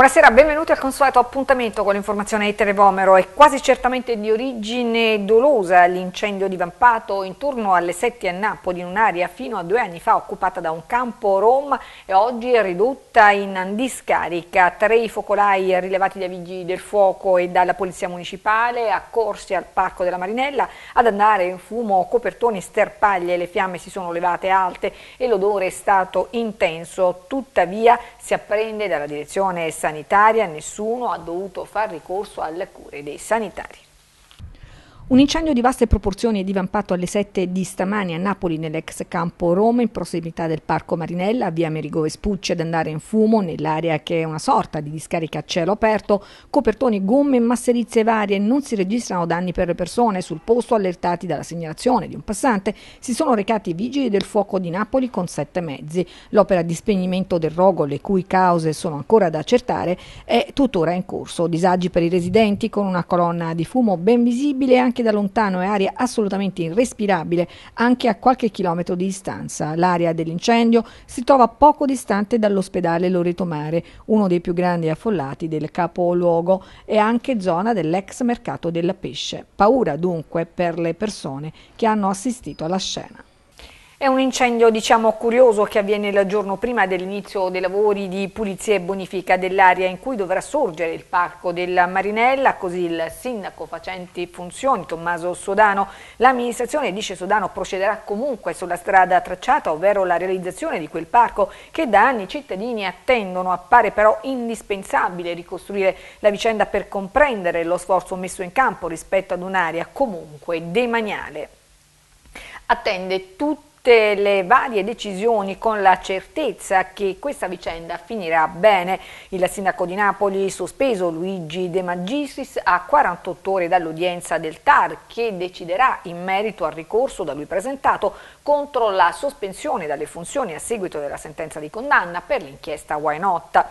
Buonasera, benvenuti al consueto appuntamento con l'informazione di Televomero. È quasi certamente di origine dolosa l'incendio divampato intorno alle 7 a Napoli, in un'area fino a due anni fa occupata da un campo Rom e oggi ridotta in discarica. Tre i focolai rilevati dai vigili del fuoco e dalla polizia municipale accorsi al parco della Marinella ad andare in fumo copertoni sterpaglie, le fiamme si sono levate alte e l'odore è stato intenso. Tuttavia si apprende dalla direzione sanitaria sanitaria, nessuno ha dovuto far ricorso alle cure dei sanitari. Un incendio di vaste proporzioni è divampato alle 7 di stamani a Napoli nell'ex campo Roma in prossimità del Parco Marinella via Merigo Vespucci ad andare in fumo nell'area che è una sorta di discarica a cielo aperto, copertoni, gomme e masserizie varie non si registrano danni per le persone. Sul posto allertati dalla segnalazione di un passante si sono recati i vigili del fuoco di Napoli con sette mezzi. L'opera di spegnimento del rogo, le cui cause sono ancora da accertare, è tuttora in corso. Disagi per i residenti con una colonna di fumo ben visibile anche anche da lontano è aria assolutamente irrespirabile anche a qualche chilometro di distanza. L'area dell'incendio si trova poco distante dall'ospedale Loreto Mare, uno dei più grandi affollati del capoluogo e anche zona dell'ex mercato del pesce. Paura dunque per le persone che hanno assistito alla scena. È un incendio diciamo curioso che avviene il giorno prima dell'inizio dei lavori di pulizia e bonifica dell'area in cui dovrà sorgere il parco della Marinella, così il sindaco facente funzioni Tommaso Sodano. L'amministrazione dice Sodano procederà comunque sulla strada tracciata, ovvero la realizzazione di quel parco che da anni i cittadini attendono. Appare però indispensabile ricostruire la vicenda per comprendere lo sforzo messo in campo rispetto ad un'area comunque demaniale. Attende tutti tutte le varie decisioni con la certezza che questa vicenda finirà bene. Il sindaco di Napoli sospeso Luigi De Magistris a 48 ore dall'udienza del TAR che deciderà in merito al ricorso da lui presentato contro la sospensione dalle funzioni a seguito della sentenza di condanna per l'inchiesta Why Not.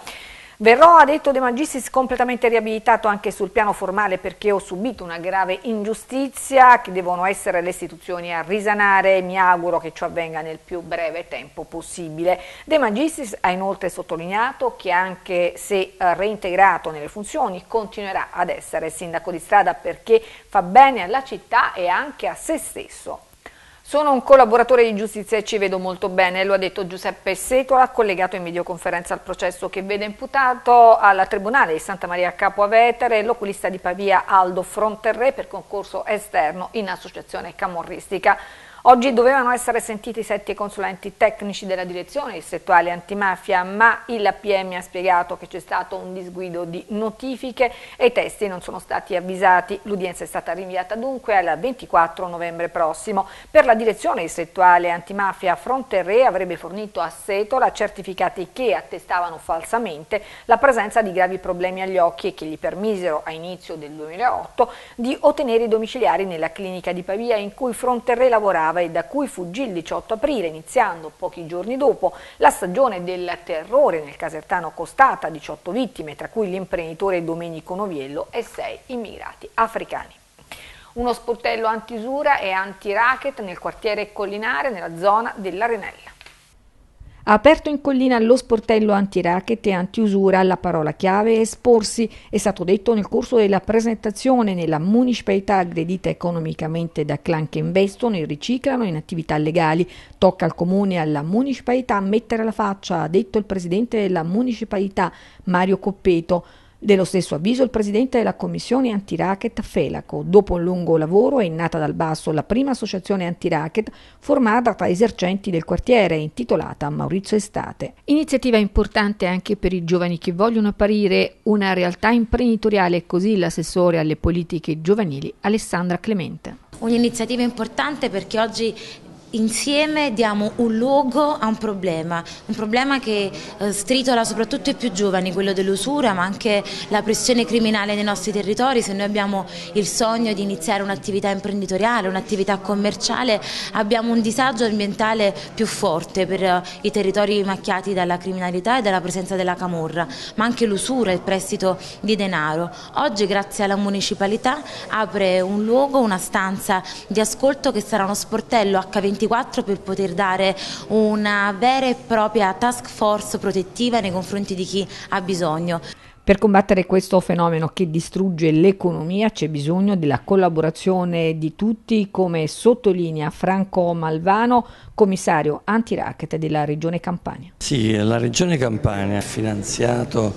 Verrò, ha detto De Magistris, completamente riabilitato anche sul piano formale perché ho subito una grave ingiustizia che devono essere le istituzioni a risanare. e Mi auguro che ciò avvenga nel più breve tempo possibile. De Magistris ha inoltre sottolineato che anche se reintegrato nelle funzioni continuerà ad essere sindaco di strada perché fa bene alla città e anche a se stesso. Sono un collaboratore di giustizia e ci vedo molto bene, lo ha detto Giuseppe Setola, collegato in videoconferenza al processo che vede imputato alla Tribunale di Santa Maria Capua Vetere l'oculista di Pavia Aldo Fronterre per concorso esterno in associazione camorristica. Oggi dovevano essere sentiti i sette consulenti tecnici della direzione distrettuale antimafia, ma il PM ha spiegato che c'è stato un disguido di notifiche e i testi non sono stati avvisati. L'udienza è stata rinviata dunque al 24 novembre prossimo. Per la direzione distrettuale antimafia Fronterre avrebbe fornito a Setola certificati che attestavano falsamente la presenza di gravi problemi agli occhi e che gli permisero a inizio del 2008 di ottenere i domiciliari nella clinica di Pavia in cui Fronterre lavorava Cava e da cui fuggì il 18 aprile, iniziando pochi giorni dopo la stagione del terrore nel Casertano costata 18 vittime, tra cui l'imprenditore Domenico Noviello e 6 immigrati africani uno sportello antisura e anti-racket nel quartiere collinare nella zona dell'Arenella aperto in collina lo sportello anti-racket e anti-usura, la parola chiave è esporsi è stato detto nel corso della presentazione nella municipalità aggredita economicamente da clan che investono e riciclano in attività legali. Tocca al comune e alla municipalità mettere la faccia, ha detto il presidente della municipalità Mario Coppeto. Dello stesso avviso il presidente della commissione anti-racket Felaco. Dopo un lungo lavoro è nata dal basso la prima associazione anti-racket formata tra esercenti del quartiere, intitolata Maurizio Estate. Iniziativa importante anche per i giovani che vogliono apparire una realtà imprenditoriale, così l'assessore alle politiche giovanili Alessandra Clemente. Un'iniziativa importante perché oggi insieme diamo un luogo a un problema, un problema che eh, stritola soprattutto i più giovani, quello dell'usura ma anche la pressione criminale nei nostri territori, se noi abbiamo il sogno di iniziare un'attività imprenditoriale, un'attività commerciale, abbiamo un disagio ambientale più forte per eh, i territori macchiati dalla criminalità e dalla presenza della camorra, ma anche l'usura, il prestito di denaro. Oggi grazie alla municipalità apre un luogo, una stanza di ascolto che sarà uno sportello H24 2024 per poter dare una vera e propria task force protettiva nei confronti di chi ha bisogno. Per combattere questo fenomeno che distrugge l'economia c'è bisogno della collaborazione di tutti, come sottolinea Franco Malvano, commissario antiracket della Regione Campania. Sì, la Regione Campania ha finanziato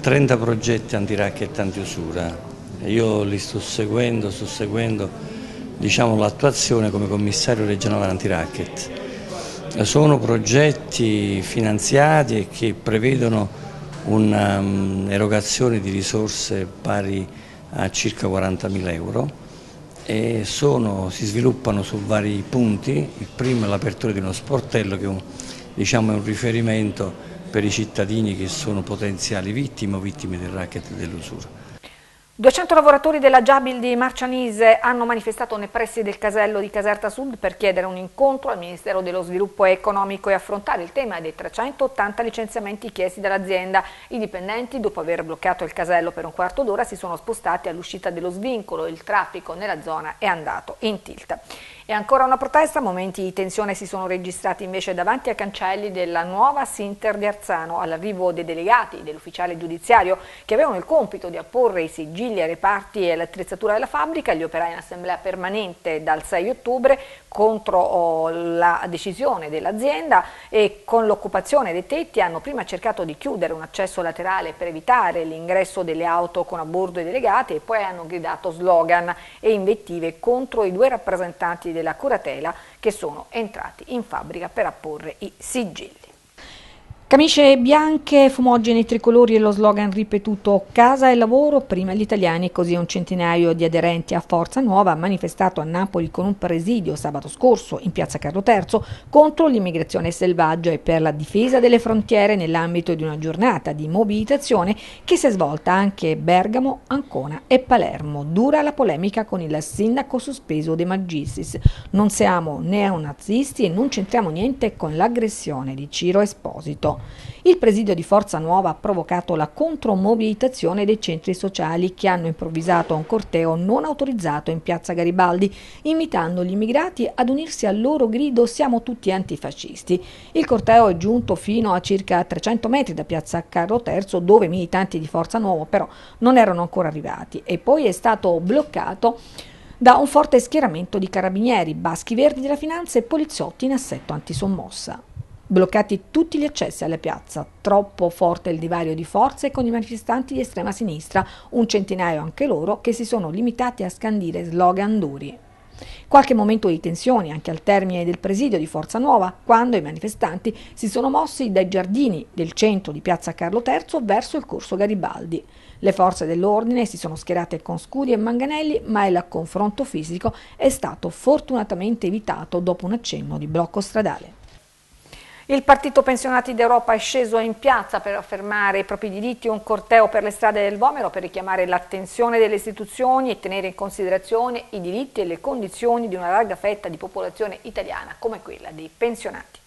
30 progetti antiracket e antiusura. Io li sto seguendo, sto seguendo diciamo, l'attuazione come commissario regionale antiracket. Sono progetti finanziati e che prevedono un'erogazione um, di risorse pari a circa 40.000 euro e sono, si sviluppano su vari punti, il primo è l'apertura di uno sportello che è un, diciamo, è un riferimento per i cittadini che sono potenziali vittime o vittime del racket e dell'usura. 200 lavoratori della Giabil di Marcianise hanno manifestato nei pressi del casello di Caserta Sud per chiedere un incontro al Ministero dello Sviluppo Economico e affrontare il tema dei 380 licenziamenti chiesti dall'azienda. I dipendenti, dopo aver bloccato il casello per un quarto d'ora, si sono spostati all'uscita dello svincolo. e Il traffico nella zona è andato in tilt. E ancora una protesta, momenti di tensione si sono registrati invece davanti ai cancelli della nuova Sinter di Arzano, all'arrivo dei delegati dell'ufficiale giudiziario che avevano il compito di apporre i sigilli ai reparti e all'attrezzatura della fabbrica, gli operai in assemblea permanente dal 6 ottobre contro oh, la decisione dell'azienda e con l'occupazione dei tetti hanno prima cercato di chiudere un accesso laterale per evitare l'ingresso delle auto con a bordo i delegati e poi hanno gridato slogan e invettive contro i due rappresentanti del della curatela che sono entrati in fabbrica per apporre i sigilli. Camicie bianche, fumogeni tricolori e lo slogan ripetuto Casa e lavoro prima gli italiani, così un centinaio di aderenti a Forza Nuova ha manifestato a Napoli con un presidio sabato scorso in piazza Carlo III contro l'immigrazione selvaggia e per la difesa delle frontiere nell'ambito di una giornata di mobilitazione che si è svolta anche a Bergamo, Ancona e Palermo. Dura la polemica con il sindaco sospeso De Magisis. Non siamo neonazisti e non c'entriamo niente con l'aggressione di Ciro Esposito. Il presidio di Forza Nuova ha provocato la contromobilitazione dei centri sociali che hanno improvvisato un corteo non autorizzato in piazza Garibaldi, invitando gli immigrati ad unirsi al loro grido siamo tutti antifascisti. Il corteo è giunto fino a circa 300 metri da piazza Carlo III dove i militanti di Forza Nuova però non erano ancora arrivati e poi è stato bloccato da un forte schieramento di carabinieri, baschi verdi della finanza e poliziotti in assetto antisommossa bloccati tutti gli accessi alla piazza, troppo forte il divario di forze con i manifestanti di estrema sinistra, un centinaio anche loro, che si sono limitati a scandire slogan duri. Qualche momento di tensione anche al termine del presidio di Forza Nuova, quando i manifestanti si sono mossi dai giardini del centro di Piazza Carlo III verso il corso Garibaldi. Le forze dell'ordine si sono schierate con scudi e Manganelli, ma il confronto fisico è stato fortunatamente evitato dopo un accenno di blocco stradale. Il Partito Pensionati d'Europa è sceso in piazza per affermare i propri diritti, un corteo per le strade del Vomero per richiamare l'attenzione delle istituzioni e tenere in considerazione i diritti e le condizioni di una larga fetta di popolazione italiana come quella dei pensionati.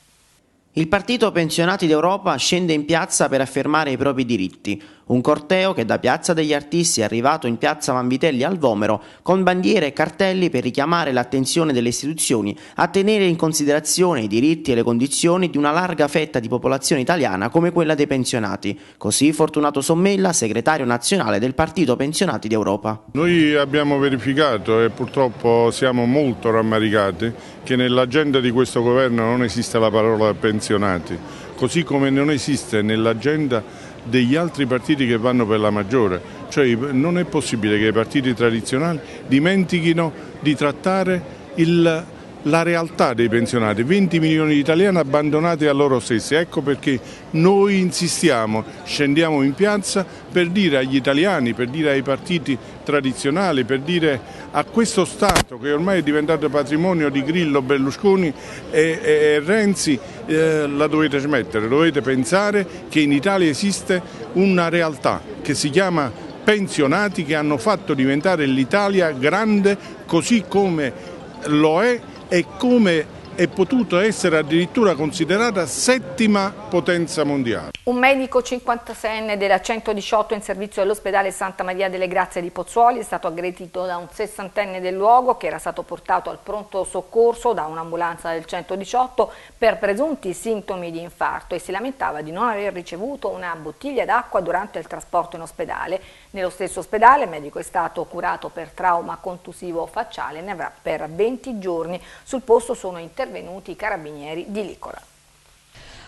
Il Partito Pensionati d'Europa scende in piazza per affermare i propri diritti, un corteo che da Piazza degli Artisti è arrivato in Piazza Vanvitelli al Vomero con bandiere e cartelli per richiamare l'attenzione delle istituzioni a tenere in considerazione i diritti e le condizioni di una larga fetta di popolazione italiana come quella dei pensionati. Così Fortunato Sommella, segretario nazionale del Partito Pensionati d'Europa. Noi abbiamo verificato e purtroppo siamo molto rammaricati che nell'agenda di questo governo non esista la parola pensionati, così come non esiste nell'agenda degli altri partiti che vanno per la maggiore, cioè non è possibile che i partiti tradizionali dimentichino di trattare il la realtà dei pensionati, 20 milioni di italiani abbandonati a loro stessi. Ecco perché noi insistiamo, scendiamo in piazza per dire agli italiani, per dire ai partiti tradizionali, per dire a questo Stato che ormai è diventato patrimonio di Grillo, Berlusconi e, e, e Renzi, eh, la dovete smettere, dovete pensare che in Italia esiste una realtà che si chiama pensionati che hanno fatto diventare l'Italia grande così come lo è e come è potuta essere addirittura considerata settima potenza mondiale. Un medico 56enne della 118 in servizio all'ospedale Santa Maria delle Grazie di Pozzuoli è stato aggredito da un sessantenne del luogo che era stato portato al pronto soccorso da un'ambulanza del 118 per presunti sintomi di infarto e si lamentava di non aver ricevuto una bottiglia d'acqua durante il trasporto in ospedale. Nello stesso ospedale il medico è stato curato per trauma contusivo facciale e ne avrà per 20 giorni. Sul posto sono intervenuti i carabinieri di Licola.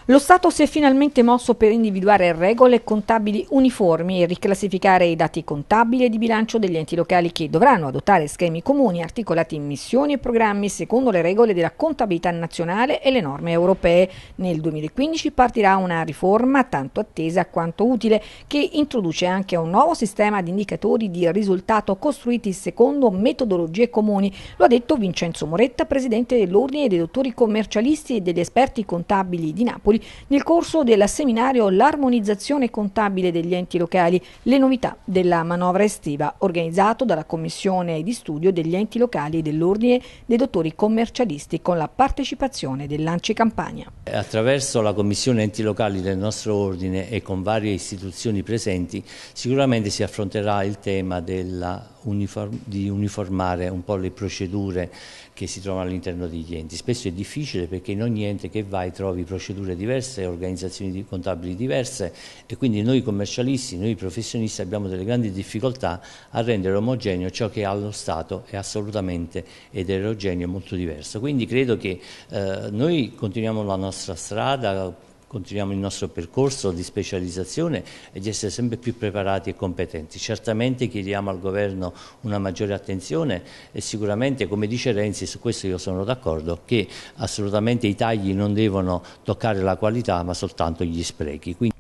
Lo Stato si è finalmente mosso per individuare regole contabili uniformi e riclassificare i dati contabili e di bilancio degli enti locali che dovranno adottare schemi comuni articolati in missioni e programmi secondo le regole della contabilità nazionale e le norme europee. Nel 2015 partirà una riforma tanto attesa quanto utile che introduce anche un nuovo sistema di indicatori di risultato costruiti secondo metodologie comuni. Lo ha detto Vincenzo Moretta, presidente dell'Ordine dei dottori commercialisti e degli esperti contabili di Napoli Napoli nel corso del seminario L'armonizzazione contabile degli enti locali, le novità della manovra estiva, organizzato dalla Commissione di studio degli enti locali e dell'Ordine dei dottori commercialisti con la partecipazione dell'Anci Campania. Attraverso la Commissione enti locali del nostro Ordine e con varie istituzioni presenti sicuramente si affronterà il tema della uniform, di uniformare un po' le procedure che si trovano all'interno degli enti. Spesso è difficile perché in ogni ente che vai trovi procedure diverse, organizzazioni contabili diverse e quindi noi commercialisti, noi professionisti abbiamo delle grandi difficoltà a rendere omogeneo ciò che allo Stato è assolutamente ed erogeneo molto diverso. Quindi credo che eh, noi continuiamo la nostra strada continuiamo il nostro percorso di specializzazione e di essere sempre più preparati e competenti. Certamente chiediamo al governo una maggiore attenzione e sicuramente, come dice Renzi, su questo io sono d'accordo, che assolutamente i tagli non devono toccare la qualità ma soltanto gli sprechi. Quindi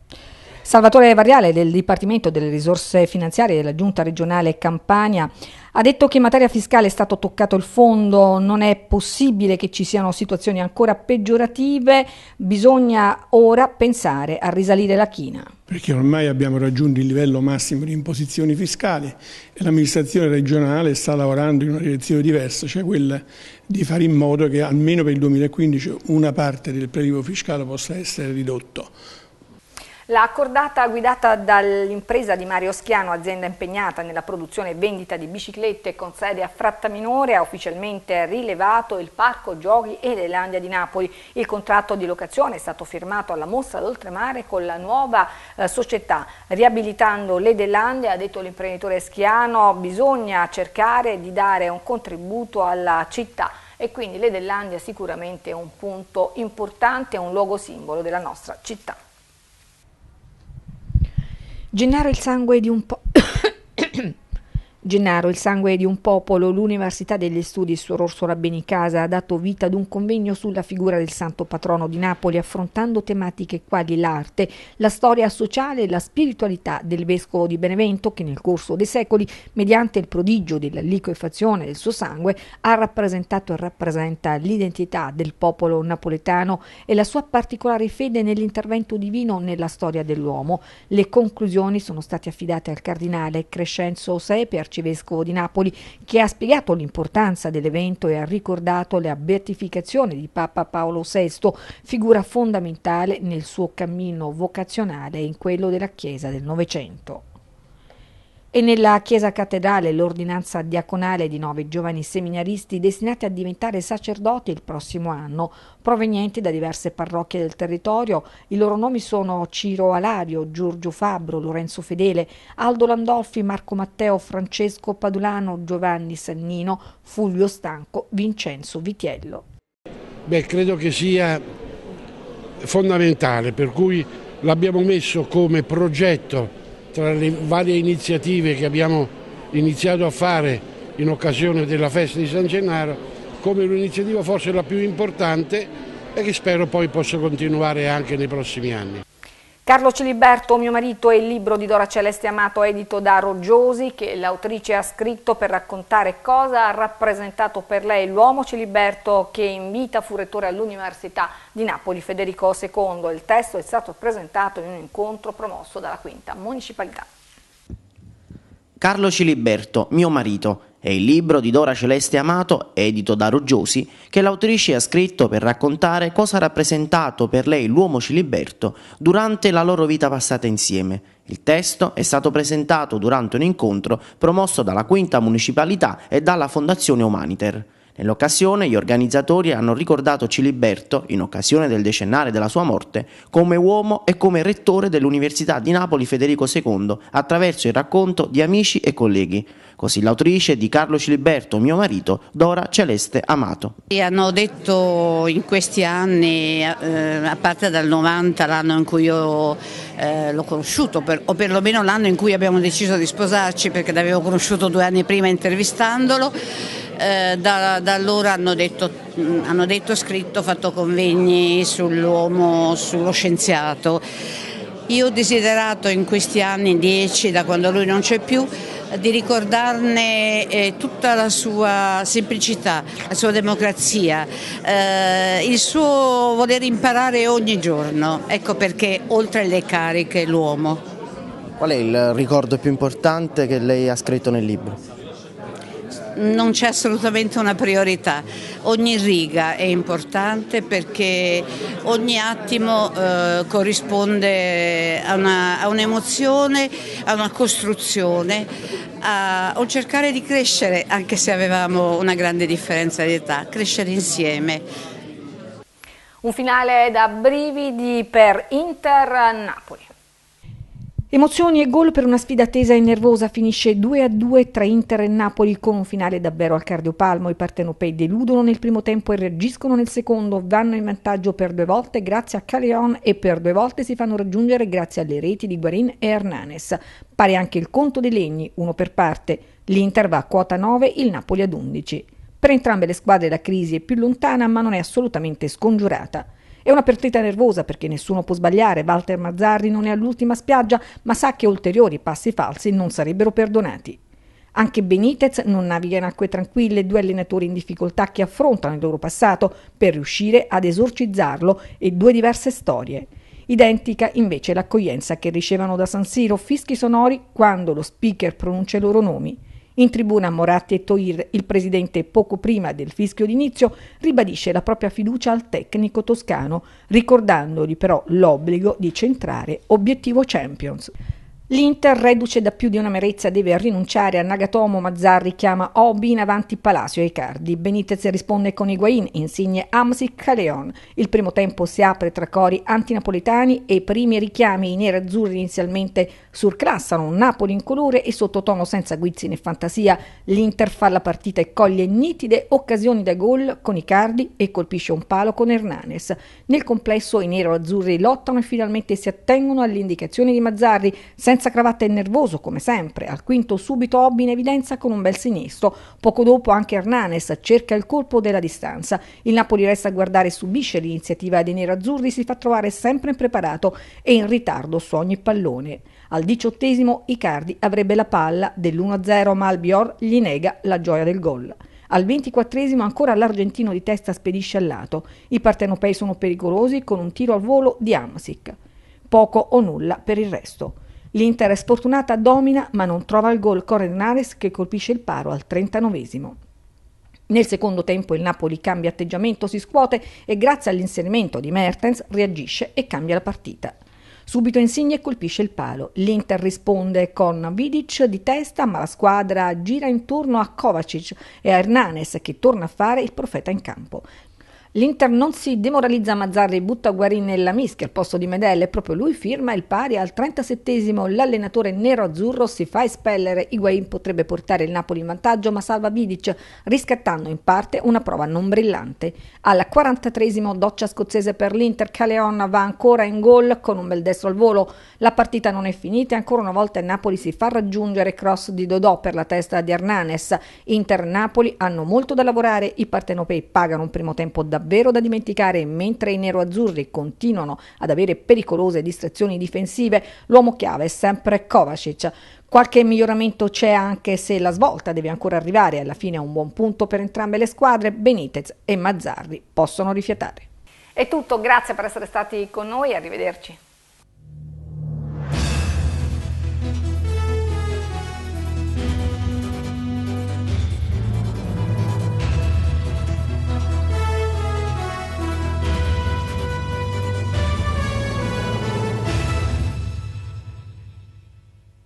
Salvatore Variale del Dipartimento delle Risorse Finanziarie della Giunta regionale Campania ha detto che in materia fiscale è stato toccato il fondo, non è possibile che ci siano situazioni ancora peggiorative, bisogna ora pensare a risalire la china. Perché ormai abbiamo raggiunto il livello massimo di imposizioni fiscali e l'amministrazione regionale sta lavorando in una direzione diversa, cioè quella di fare in modo che almeno per il 2015 una parte del prelievo fiscale possa essere ridotto. La cordata guidata dall'impresa di Mario Schiano, azienda impegnata nella produzione e vendita di biciclette con sede a Frattaminore, ha ufficialmente rilevato il Parco Giochi Edelandia di Napoli. Il contratto di locazione è stato firmato alla Mostra d'Oltremare con la nuova eh, società. Riabilitando le ha detto l'imprenditore Schiano, bisogna cercare di dare un contributo alla città e quindi l'Edelandia sicuramente è un punto importante, è un luogo simbolo della nostra città. Gennaro il sangue di un po'. Gennaro, il sangue di un popolo, l'Università degli Studi Suor Rabbeni Casa ha dato vita ad un convegno sulla figura del santo patrono di Napoli affrontando tematiche quali l'arte, la storia sociale e la spiritualità del vescovo di Benevento che nel corso dei secoli, mediante il prodigio della liquefazione del suo sangue, ha rappresentato e rappresenta l'identità del popolo napoletano e la sua particolare fede nell'intervento divino nella storia dell'uomo. Le conclusioni sono state affidate al cardinale Crescenzo Sepe, arcivescovo di Napoli, che ha spiegato l'importanza dell'evento e ha ricordato la beatificazione di Papa Paolo VI, figura fondamentale nel suo cammino vocazionale e in quello della Chiesa del Novecento e nella chiesa cattedrale l'ordinanza diaconale di nove giovani seminaristi destinati a diventare sacerdoti il prossimo anno, provenienti da diverse parrocchie del territorio. I loro nomi sono Ciro Alario, Giorgio Fabbro, Lorenzo Fedele, Aldo Landolfi, Marco Matteo, Francesco Padulano, Giovanni Sannino, Fulvio Stanco, Vincenzo Vitiello. Beh, credo che sia fondamentale, per cui l'abbiamo messo come progetto tra le varie iniziative che abbiamo iniziato a fare in occasione della festa di San Gennaro come un'iniziativa forse la più importante e che spero poi possa continuare anche nei prossimi anni. Carlo Ciliberto, mio marito, è il libro di Dora Celeste Amato edito da Roggiosi che l'autrice ha scritto per raccontare cosa ha rappresentato per lei l'uomo Ciliberto che in vita fu rettore all'Università di Napoli Federico II. Il testo è stato presentato in un incontro promosso dalla quinta municipalità. Carlo Ciliberto, mio marito, è il libro di Dora Celeste Amato, edito da Ruggiosi, che l'autrice ha scritto per raccontare cosa ha rappresentato per lei l'uomo ciliberto durante la loro vita passata insieme. Il testo è stato presentato durante un incontro promosso dalla Quinta Municipalità e dalla Fondazione Humaniter. Nell'occasione gli organizzatori hanno ricordato Ciliberto, in occasione del decennale della sua morte, come uomo e come rettore dell'Università di Napoli Federico II attraverso il racconto di amici e colleghi. Così l'autrice di Carlo Ciliberto, mio marito, Dora Celeste Amato. E hanno detto in questi anni, eh, a parte dal 90, l'anno in cui io eh, l'ho conosciuto, per, o perlomeno l'anno in cui abbiamo deciso di sposarci, perché l'avevo conosciuto due anni prima intervistandolo. Eh, da, da, allora hanno detto, mm, hanno detto, scritto, fatto convegni sull'uomo, sullo scienziato. Io ho desiderato in questi anni, dieci, da quando lui non c'è più, di ricordarne eh, tutta la sua semplicità, la sua democrazia, eh, il suo voler imparare ogni giorno. Ecco perché oltre alle cariche l'uomo. Qual è il ricordo più importante che lei ha scritto nel libro? non c'è assolutamente una priorità, ogni riga è importante perché ogni attimo eh, corrisponde a, una, a un'emozione, a una costruzione, a, a cercare di crescere anche se avevamo una grande differenza di età, crescere insieme. Un finale da brividi per Inter-Napoli. Emozioni e gol per una sfida tesa e nervosa finisce 2-2 tra Inter e Napoli con un finale davvero al cardiopalmo. I partenopei deludono nel primo tempo e reagiscono nel secondo, vanno in vantaggio per due volte grazie a Caleon e per due volte si fanno raggiungere grazie alle reti di Guarin e Hernanes. Pare anche il conto dei legni, uno per parte. L'Inter va a quota 9, il Napoli ad 11. Per entrambe le squadre la crisi è più lontana ma non è assolutamente scongiurata. È una partita nervosa perché nessuno può sbagliare, Walter Mazzarri non è all'ultima spiaggia, ma sa che ulteriori passi falsi non sarebbero perdonati. Anche Benitez non naviga in acque tranquille, due allenatori in difficoltà che affrontano il loro passato per riuscire ad esorcizzarlo e due diverse storie. Identica invece l'accoglienza che ricevono da San Siro fischi sonori quando lo speaker pronuncia i loro nomi. In tribuna Moratti e Toir, il presidente poco prima del fischio d'inizio, ribadisce la propria fiducia al tecnico toscano, ricordandogli però l'obbligo di centrare obiettivo Champions. L'Inter, reduce da più di una merezza, deve rinunciare a Nagatomo, Mazzarri chiama Obi in avanti Palacio e Cardi. Benitez risponde con Higuain, insigne Amsic Caleon. Il primo tempo si apre tra cori antinapoletani e primi richiami. I nerazzurri inizialmente surclassano un Napoli in colore e sottotono senza guizzi né fantasia. L'Inter fa la partita e coglie nitide occasioni da gol con Icardi e colpisce un palo con Hernanes. Nel complesso i nero-azzurri lottano e finalmente si attengono alle indicazioni di Mazzarri, senza senza cravatta e nervoso, come sempre, al quinto subito Hobby in evidenza con un bel sinistro. Poco dopo anche Hernanes cerca il colpo della distanza. Il Napoli resta a guardare e subisce l'iniziativa dei nerazzurri, si fa trovare sempre impreparato e in ritardo su ogni pallone. Al diciottesimo Icardi avrebbe la palla dell'1-0, ma Albior gli nega la gioia del gol. Al ventiquattresimo ancora l'argentino di testa spedisce al lato. I partenopei sono pericolosi con un tiro al volo di Amsic. Poco o nulla per il resto. L'Inter è sfortunata, domina ma non trova il gol con Renares che colpisce il paro al 39 Nel secondo tempo il Napoli cambia atteggiamento, si scuote e grazie all'inserimento di Mertens reagisce e cambia la partita. Subito Insigne colpisce il palo. L'Inter risponde con Vidic di testa, ma la squadra gira intorno a Kovacic e a Hernanes che torna a fare il profeta in campo. L'Inter non si demoralizza, Mazzarri butta Guarini nella mischia al posto di Medella e proprio lui firma il pari al 37esimo. L'allenatore nero-azzurro si fa espellere. Higuain potrebbe portare il Napoli in vantaggio ma salva Vidic riscattando in parte una prova non brillante. Al 43esimo doccia scozzese per l'Inter, Caleon va ancora in gol con un bel destro al volo. La partita non è finita, e ancora una volta il Napoli si fa raggiungere cross di Dodò per la testa di Hernanes. Inter-Napoli hanno molto da lavorare, i partenopei pagano un primo tempo davvero davvero da dimenticare, mentre i neroazzurri continuano ad avere pericolose distrazioni difensive, l'uomo chiave è sempre Kovacic. Qualche miglioramento c'è anche se la svolta deve ancora arrivare alla fine a un buon punto per entrambe le squadre, Benitez e Mazzarri possono rifiatare. È tutto, grazie per essere stati con noi, arrivederci.